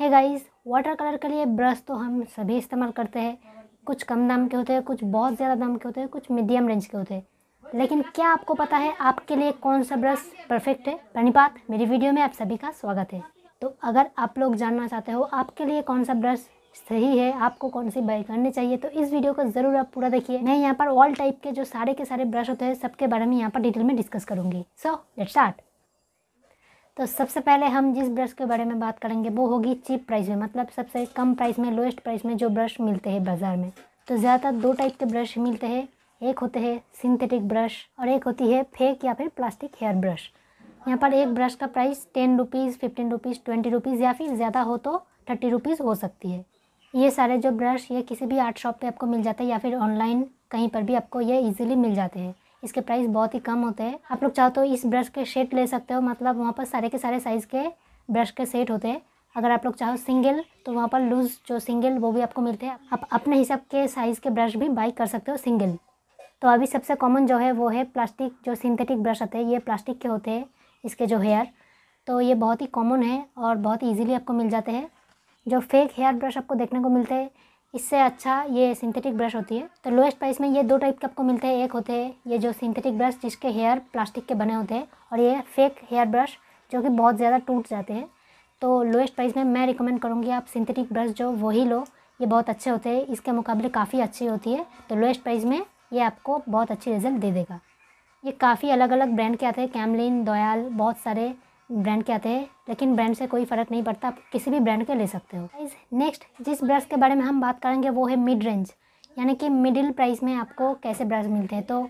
है guys water colour के लिए ब्रश तो हम सभी इस्तेमाल करते हैं कुछ कम दाम के होते हैं कुछ बहुत ज़्यादा दाम के होते हैं कुछ मीडियम रेंज के होते हैं लेकिन क्या आपको पता है आपके लिए कौन सा ब्रश परफेक्ट है प्रणिपात मेरी वीडियो में आप सभी का स्वागत है तो अगर आप लोग जानना चाहते हो आपके लिए कौन सा ब्रश सही है आपको कौन सी बाई करनी चाहिए तो इस वीडियो को ज़रूर आप पूरा देखिए मैं यहाँ पर ऑल टाइप के जो सारे के सारे ब्रश होते हैं सबके बारे में यहाँ पर डिटेल में डिस्कस करूँगी सो लेट स्टार्ट तो सबसे पहले हम जिस ब्रश के बारे में बात करेंगे वो होगी चीप प्राइस में मतलब सबसे कम प्राइस में लोएस्ट प्राइस में जो ब्रश मिलते हैं बाज़ार में तो ज़्यादातर दो टाइप के ब्रश मिलते हैं एक होते हैं सिंथेटिक ब्रश और एक होती है फेक या फिर प्लास्टिक हेयर ब्रश यहाँ पर एक ब्रश का price ten rupees fifteen rupees twenty rupees या फिर ज़्यादा हो तो थर्टी रुपीज़ हो सकती है ये सारे जो ब्रश ये किसी भी आर्ट शॉप पे आपको मिल जाते हैं या फिर ऑनलाइन कहीं पर भी आपको ये इजीली मिल जाते हैं इसके प्राइस बहुत ही कम होते हैं आप लोग चाहो तो इस ब्रश के सेट ले सकते हो मतलब वहाँ पर सारे के सारे साइज़ के ब्रश के सेट होते हैं अगर आप लोग चाहो सिंगल तो वहाँ पर लूज़ जो सिंगल वो भी आपको मिलते हैं आप अपने हिसाब के साइज़ के ब्रश भी बाई कर सकते हो सिंगल तो अभी सबसे कॉमन जो है वो है प्लास्टिक जो सिंथेटिक ब्रश आते हैं ये प्लास्टिक के होते हैं इसके जो हेयर तो ये बहुत ही कॉमन है और बहुत ही ईजिली आपको मिल जाते हैं जो फेक हेयर ब्रश आपको देखने को मिलते हैं इससे अच्छा ये सिंथेटिक ब्रश होती है तो लोएस्ट प्राइस में ये दो टाइप के आपको मिलते हैं एक होते हैं ये जो सिंथेटिक ब्रश जिसके हेयर प्लास्टिक के बने होते हैं और ये फेक हेयर ब्रश जो कि बहुत ज़्यादा टूट जाते हैं तो लोएस्ट प्राइस में मैं रिकमेंड करूँगी आप सिंथेटिक ब्रश जो वही लो ये बहुत अच्छे होते हैं इसके मुकाबले काफ़ी अच्छी होती है तो लोएस्ट प्राइस में ये आपको बहुत अच्छी रिजल्ट दे देगा ये काफ़ी अलग अलग ब्रांड के आते हैं कैमलिन दयाल बहुत सारे ब्रांड के आते हैं लेकिन ब्रांड से कोई फ़र्क नहीं पड़ता आप किसी भी ब्रांड के ले सकते हो गाइज नेक्स्ट जिस ब्रश के बारे में हम बात करेंगे वो है मिड रेंज यानी कि मिडिल प्राइस में आपको कैसे ब्रश मिलते हैं तो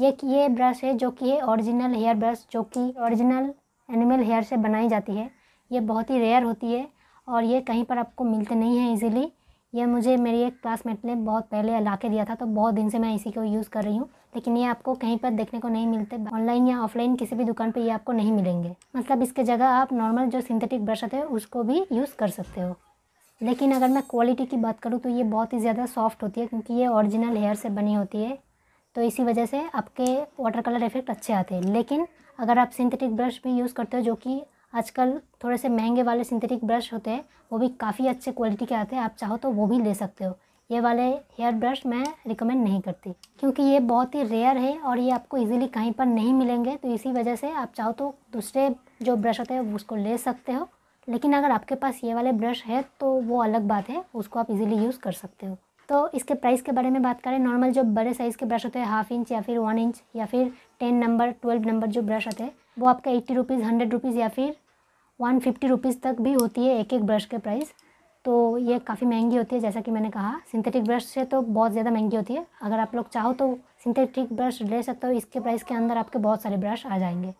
ये ये ब्रश है जो कि है ओरिजिनल हेयर ब्रश जो कि ओरिजिनल एनिमल हेयर से बनाई जाती है ये बहुत ही रेयर होती है और ये कहीं पर आपको मिलते नहीं हैं ईज़िली यह मुझे मेरी एक क्लासमेट ने बहुत पहले ला के दिया था तो बहुत दिन से मैं इसी को यूज़ कर रही हूँ लेकिन ये आपको कहीं पर देखने को नहीं मिलते ऑनलाइन या ऑफलाइन किसी भी दुकान पर ये आपको नहीं मिलेंगे मतलब इसके जगह आप नॉर्मल जो सिंथेटिक ब्रश होते हैं उसको भी यूज़ कर सकते हो लेकिन अगर मैं क्वालिटी की बात करूँ तो ये बहुत ही ज़्यादा सॉफ्ट होती है क्योंकि ये ओरिजिनल हेयर से बनी होती है तो इसी वजह से आपके वाटर कलर इफेक्ट अच्छे आते हैं लेकिन अगर आप सिंथेटिक ब्रश भी यूज़ करते हो जो कि आजकल थोड़े से महंगे वाले सिंथेटिक ब्रश होते हैं वो भी काफ़ी अच्छे क्वालिटी के आते हैं आप चाहो तो वो भी ले सकते हो ये वाले हेयर ब्रश मैं रिकमेंड नहीं करती क्योंकि ये बहुत ही रेयर है और ये आपको इजीली कहीं पर नहीं मिलेंगे तो इसी वजह से आप चाहो तो दूसरे जो ब्रश होते हैं उसको ले सकते हो लेकिन अगर आपके पास ये वाले ब्रश है तो वो अलग बात है उसको आप इजीली यूज़ कर सकते हो तो इसके प्राइस के बारे में बात करें नॉर्मल जो बड़े साइज़ के ब्रश होते हैं हाफ इंच या फिर वन इंच या फिर टेन नंबर ट्वेल्व नंबर जो ब्रश होते हैं वो आपका एट्टी रुपीज़ हंड्रेड रुपीज़ या फिर वन फिफ्टी रुपीज़ तक भी होती है एक एक ब्रश के प्राइस तो ये काफ़ी महंगी होती है जैसा कि मैंने कहा सिंथेटिक ब्रश से तो बहुत ज़्यादा महंगी होती है अगर आप लोग चाहो तो सिंथेटिक ब्रश ले सकते हो इसके प्राइस के अंदर आपके बहुत सारे ब्रश आ जाएंगे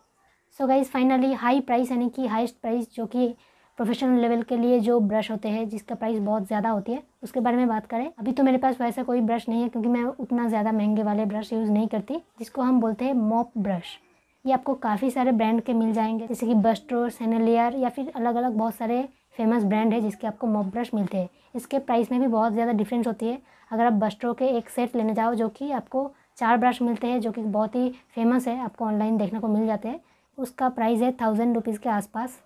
so guys finally high price यानी कि हाइस्ट प्राइस जो कि प्रोफेशनल लेवल के लिए जो ब्रश होते हैं जिसका प्राइस बहुत ज़्यादा होती है उसके बारे में बात करें अभी तो मेरे पास वैसा कोई ब्रश नहीं है क्योंकि मैं उतना ज़्यादा महंगे वाले ब्रश यूज़ नहीं करती जिसको हम बोलते हैं मॉप ब्रश ये आपको काफ़ी सारे ब्रांड के मिल जाएंगे जैसे कि बस्ट्रो सेनेलियर या फिर अलग अलग बहुत सारे फेमस ब्रांड है जिसके आपको मॉप ब्रश मिलते हैं इसके प्राइस में भी बहुत ज़्यादा डिफरेंस होती है अगर आप बस्ट्रो के एक सेट लेने जाओ जो कि आपको चार ब्रश मिलते हैं जो कि बहुत ही फेमस है आपको ऑनलाइन देखने को मिल जाते हैं उसका प्राइस है थाउजेंड रुपीज़ के आसपास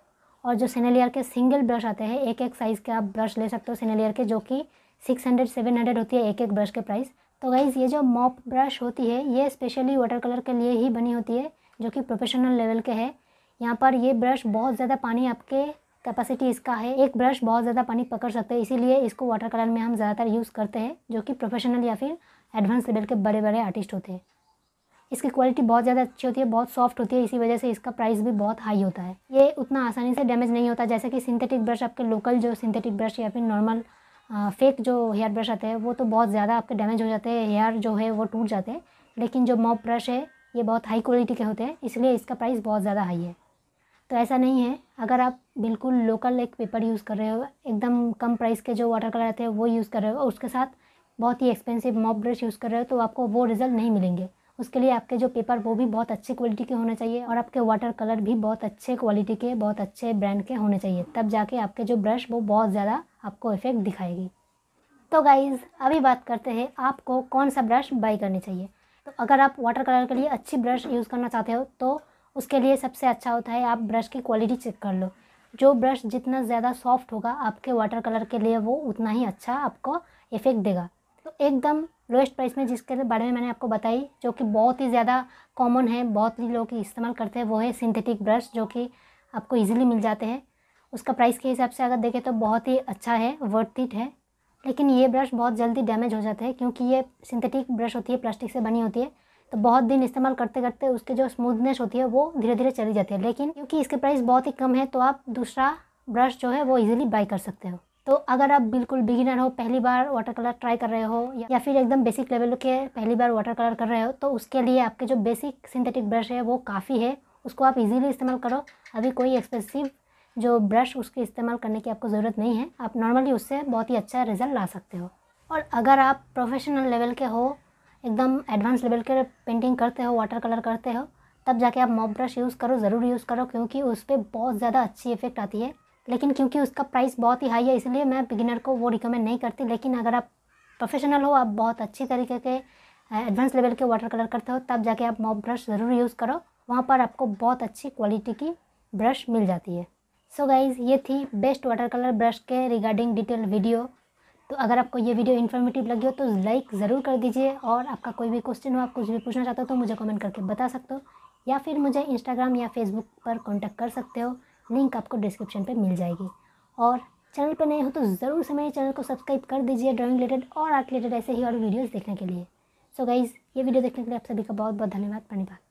और जो सेनेलियर के सिंगल ब्रश आते हैं एक एक साइज़ के आप ब्रश ले सकते हो सेनेलियर के जो कि सिक्स हंड्रेड सेवन हंड्रेड होती है एक एक ब्रश के प्राइस तो गाइज़ ये जो मॉप ब्रश होती है ये स्पेशली वाटर कलर के लिए ही बनी होती है जो कि प्रोफेशनल लेवल के है यहाँ पर ये ब्रश बहुत ज़्यादा पानी आपके कैपेसिटी इसका है एक ब्रश बहुत ज़्यादा पानी पकड़ सकते हैं इसीलिए इसको वाटर कलर में हम ज़्यादातर यूज़ करते हैं जो कि प्रोफेशनल या फिर एडवांस लेवल के बड़े बड़े आर्टिस्ट होते हैं इसकी क्वालिटी बहुत ज़्यादा अच्छी होती है बहुत सॉफ्ट होती है इसी वजह से इसका प्राइस भी बहुत हाई होता है ये उतना आसानी से डैमेज नहीं होता जैसे कि सिंथेटिक ब्रश आपके लोकल जो सिंथेटिक ब्रश या फिर नॉर्मल फेक जो हेयर ब्रश आते हैं वो तो बहुत ज़्यादा आपके डैमेज हो जाते हैं हेयर जो है वो टूट जाते हैं लेकिन जो मॉप ब्रश है ये बहुत हाई क्वालिटी के होते हैं इसलिए इसका प्राइस बहुत ज़्यादा हाई है तो ऐसा नहीं है अगर आप बिल्कुल लोकल एक पेपर यूज़ कर रहे हो एकदम कम प्राइस के जो वाटर कलर आते हैं वो यूज़ कर रहे हो और उसके साथ बहुत ही एक्सपेंसिव मॉप ब्रश यूज़ कर रहे हो तो आपको वो रिज़ल्ट नहीं मिलेंगे उसके लिए आपके जो पेपर वो भी बहुत अच्छे क्वालिटी के होने चाहिए और आपके वाटर कलर भी बहुत अच्छे क्वालिटी के बहुत अच्छे ब्रांड के होने चाहिए तब जाके आपके जो ब्रश वो बहुत ज़्यादा आपको इफ़ेक्ट दिखाएगी तो गाइज़ अभी बात करते हैं आपको कौन सा ब्रश बाई करनी चाहिए तो अगर आप वाटर कलर के लिए अच्छी ब्रश यूज़ करना चाहते हो तो उसके लिए सबसे अच्छा होता है आप ब्रश की क्वालिटी चेक कर लो जो ब्रश जितना ज़्यादा सॉफ्ट होगा आपके वाटर कलर के लिए वो उतना ही अच्छा आपको इफ़ेक्ट देगा तो एकदम लोएस्ट प्राइस में जिसके बारे में मैंने आपको बताई जो कि बहुत ही ज़्यादा कॉमन है बहुत ही लोग इस्तेमाल करते हैं वो है सिंथेटिक ब्रश जो कि आपको इजीली मिल जाते हैं उसका प्राइस के हिसाब से अगर देखें तो बहुत ही अच्छा है वर्थ इट है लेकिन ये ब्रश बहुत जल्दी डैमेज हो जाते हैं क्योंकि ये सिंथेटिक ब्रश होती है प्लास्टिक से बनी होती है तो बहुत दिन इस्तेमाल करते करते उसके जो स्मूथनेस होती है वो धीरे धीरे चली जाती है लेकिन क्योंकि इसके प्राइस बहुत ही कम है तो आप दूसरा ब्रश जो है वो इजीली बाई कर सकते हो तो अगर आप बिल्कुल बिगिनर हो पहली बार वाटर कलर ट्राई कर रहे हो या फिर एकदम बेसिक लेवल के पहली बार वाटर कलर कर रहे हो तो उसके लिए आपके जो बेसिक सिंथेटिक ब्रश है वो काफ़ी है उसको आप इजीली इस्तेमाल करो अभी कोई एक्सपेंसिव जो ब्रश उसके इस्तेमाल करने की आपको ज़रूरत नहीं है आप नॉर्मली उससे बहुत ही अच्छा रिज़ल्ट ला सकते हो और अगर आप प्रोफेशनल लेवल के हो एकदम एडवांस लेवल के पेंटिंग करते हो वाटर कलर करते हो तब जाके आप मॉप ब्रश यूज़ करो ज़रूर यूज़ करो क्योंकि उस पर बहुत ज़्यादा अच्छी इफेक्ट आती है लेकिन क्योंकि उसका प्राइस बहुत ही हाई है इसलिए मैं बिगिनर को वो रिकमेंड नहीं करती लेकिन अगर आप प्रोफेशनल हो आप बहुत अच्छे तरीके के एडवांस लेवल के वाटर कलर करते हो तब जाके आप मॉप ब्रश ज़रूर यूज़ करो वहाँ पर आपको बहुत अच्छी क्वालिटी की ब्रश मिल जाती है सो so गाइज़ ये थी बेस्ट वाटर कलर ब्रश के रिगार्डिंग डिटेल वीडियो तो अगर आपको ये वीडियो इन्फॉर्मेटिव लगी हो तो लाइक ज़रूर कर दीजिए और आपका कोई भी क्वेश्चन हो आप कुछ भी पूछना चाहते हो तो मुझे कमेंट करके बता सकते हो या फिर मुझे इंस्टाग्राम या फेसबुक पर कॉन्टैक्ट कर सकते हो लिंक आपको डिस्क्रिप्शन पर मिल जाएगी और चैनल पर नए हो तो ज़रूर से मेरे चैनल को सब्सक्राइब कर दीजिए ड्राइंग रिलेटेड और आर्ट रिलेटेड ऐसे ही और वीडियोज़ देखने के लिए सो so गाइज़ ये वीडियो देखने के लिए आप सभी का बहुत बहुत धन्यवाद धन्यवाद